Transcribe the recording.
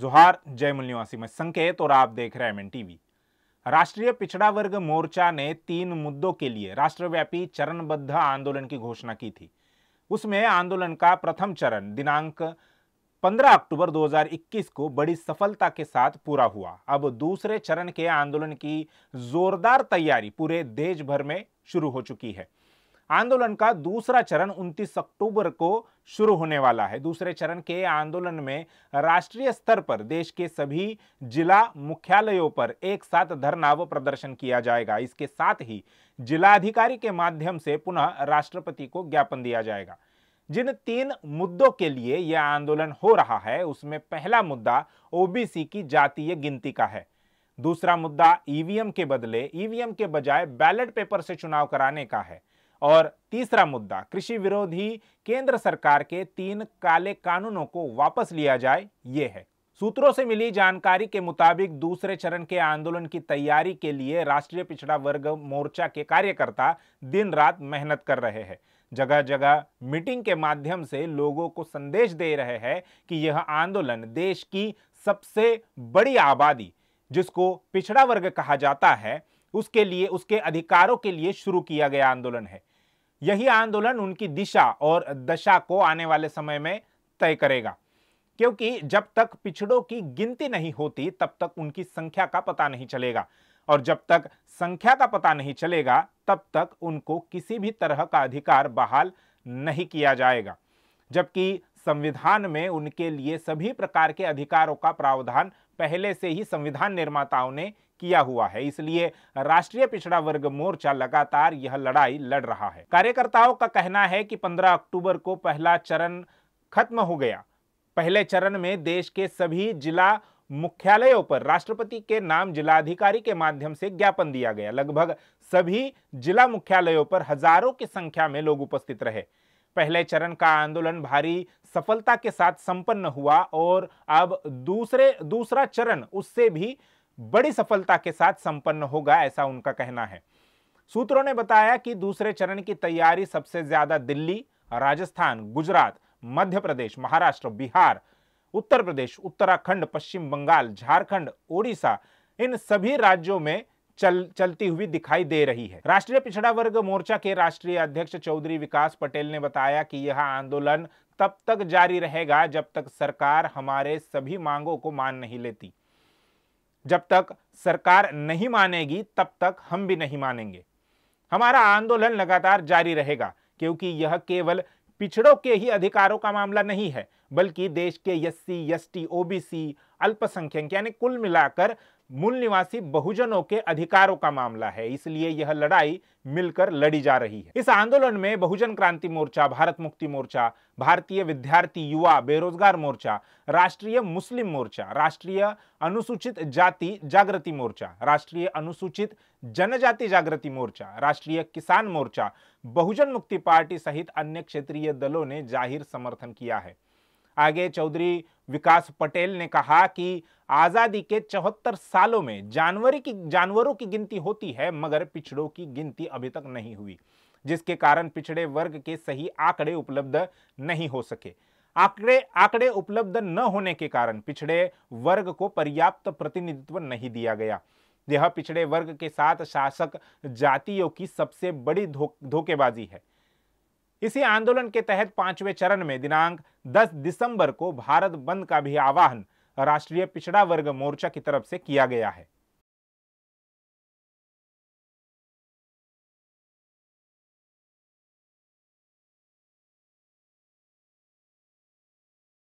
जोहार जय मूल निवासी में संकेत और आप देख रहे हैं एम टीवी राष्ट्रीय पिछड़ा वर्ग मोर्चा ने तीन मुद्दों के लिए राष्ट्रव्यापी चरणबद्ध आंदोलन की घोषणा की थी उसमें आंदोलन का प्रथम चरण दिनांक 15 अक्टूबर 2021 को बड़ी सफलता के साथ पूरा हुआ अब दूसरे चरण के आंदोलन की जोरदार तैयारी पूरे देश भर में शुरू हो चुकी है आंदोलन का दूसरा चरण 29 अक्टूबर को शुरू होने वाला है दूसरे चरण के आंदोलन में राष्ट्रीय स्तर पर देश के सभी जिला मुख्यालयों पर एक साथ धरना व प्रदर्शन किया जाएगा इसके साथ ही जिलाधिकारी के माध्यम से पुनः राष्ट्रपति को ज्ञापन दिया जाएगा जिन तीन मुद्दों के लिए यह आंदोलन हो रहा है उसमें पहला मुद्दा ओबीसी की जातीय गिनती का है दूसरा मुद्दा ईवीएम के बदले ईवीएम के बजाय बैलेट पेपर से चुनाव कराने का है और तीसरा मुद्दा कृषि विरोधी केंद्र सरकार के तीन काले कानूनों को वापस लिया जाए ये है सूत्रों से मिली जानकारी के मुताबिक दूसरे चरण के आंदोलन की तैयारी के लिए राष्ट्रीय पिछड़ा वर्ग मोर्चा के कार्यकर्ता दिन रात मेहनत कर रहे हैं जगह जगह मीटिंग के माध्यम से लोगों को संदेश दे रहे हैं कि यह आंदोलन देश की सबसे बड़ी आबादी जिसको पिछड़ा वर्ग कहा जाता है उसके लिए उसके अधिकारों के लिए शुरू किया गया आंदोलन है यही आंदोलन उनकी दिशा और दशा को आने वाले समय में तय करेगा क्योंकि जब तक पिछड़ों की गिनती नहीं होती तब तक उनकी संख्या का पता नहीं चलेगा और जब तक संख्या का पता नहीं चलेगा तब तक उनको किसी भी तरह का अधिकार बहाल नहीं किया जाएगा जबकि संविधान में उनके लिए सभी प्रकार के अधिकारों का प्रावधान पहले से ही संविधान निर्माताओं ने किया हुआ है इसलिए राष्ट्रीय पिछड़ा वर्ग मोर्चा लगातार यह लड़ाई लड़ रहा है कार्यकर्ताओं का कहना है कि 15 अक्टूबर को पहला चरण खत्म हो गया पहले चरण में देश के सभी जिला मुख्यालयों पर राष्ट्रपति के नाम जिलाधिकारी के माध्यम से ज्ञापन दिया गया लगभग सभी जिला मुख्यालयों पर हजारों की संख्या में लोग उपस्थित रहे पहले चरण का आंदोलन भारी सफलता के साथ संपन्न हुआ और अब दूसरे दूसरा चरण उससे भी बड़ी सफलता के साथ संपन्न होगा ऐसा उनका कहना है सूत्रों ने बताया कि दूसरे चरण की तैयारी सबसे ज्यादा दिल्ली राजस्थान गुजरात मध्य प्रदेश महाराष्ट्र बिहार उत्तर प्रदेश उत्तराखंड पश्चिम बंगाल झारखंड ओडिशा इन सभी राज्यों में चल चलती हुई दिखाई दे रही है राष्ट्रीय पिछड़ा वर्ग मोर्चा के राष्ट्रीय अध्यक्ष चौधरी विकास पटेल ने बताया कि यह आंदोलन तब तक जारी रहेगा जब तक सरकार हमारे सभी मांगों को मान नहीं लेती जब तक सरकार नहीं मानेगी तब तक हम भी नहीं मानेंगे हमारा आंदोलन लगातार जारी रहेगा क्योंकि यह केवल पिछड़ों के ही अधिकारों का मामला नहीं है बल्कि देश के S C S T OBC अल्पसंख्यक यानी कुल मिलाकर मूल निवासी बहुजनों के अधिकारों का मामला है इसलिए यह लड़ाई मिलकर लड़ी जा रही है इस आंदोलन में बहुजन क्रांति मोर्चा भारत मुक्ति मोर्चा भारतीय विद्यार्थी युवा बेरोजगार मोर्चा राष्ट्रीय मुस्लिम मोर्चा राष्ट्रीय अनुसूचित जाति जागृति मोर्चा राष्ट्रीय अनुसूचित जनजाति जागृति मोर्चा राष्ट्रीय किसान मोर्चा बहुजन मुक्ति पार्टी सहित अन्य क्षेत्रीय दलों ने जाहिर समर्थन किया है आगे चौधरी विकास पटेल ने कहा कि आज़ादी के चौहत्तर सालों में जानवरी की जानवरों की गिनती होती है मगर पिछड़ों की गिनती अभी तक नहीं हुई जिसके कारण पिछड़े वर्ग के सही आंकड़े उपलब्ध नहीं हो सके आंकड़े आंकड़े उपलब्ध न होने के कारण पिछड़े वर्ग को पर्याप्त प्रतिनिधित्व नहीं दिया गया यह पिछड़े वर्ग के साथ शासक जातियों की सबसे बड़ी धोखेबाजी है इसी आंदोलन के तहत पांचवें चरण में दिनांक 10 दिसंबर को भारत बंद का भी आह्वान राष्ट्रीय पिछड़ा वर्ग मोर्चा की तरफ से किया गया है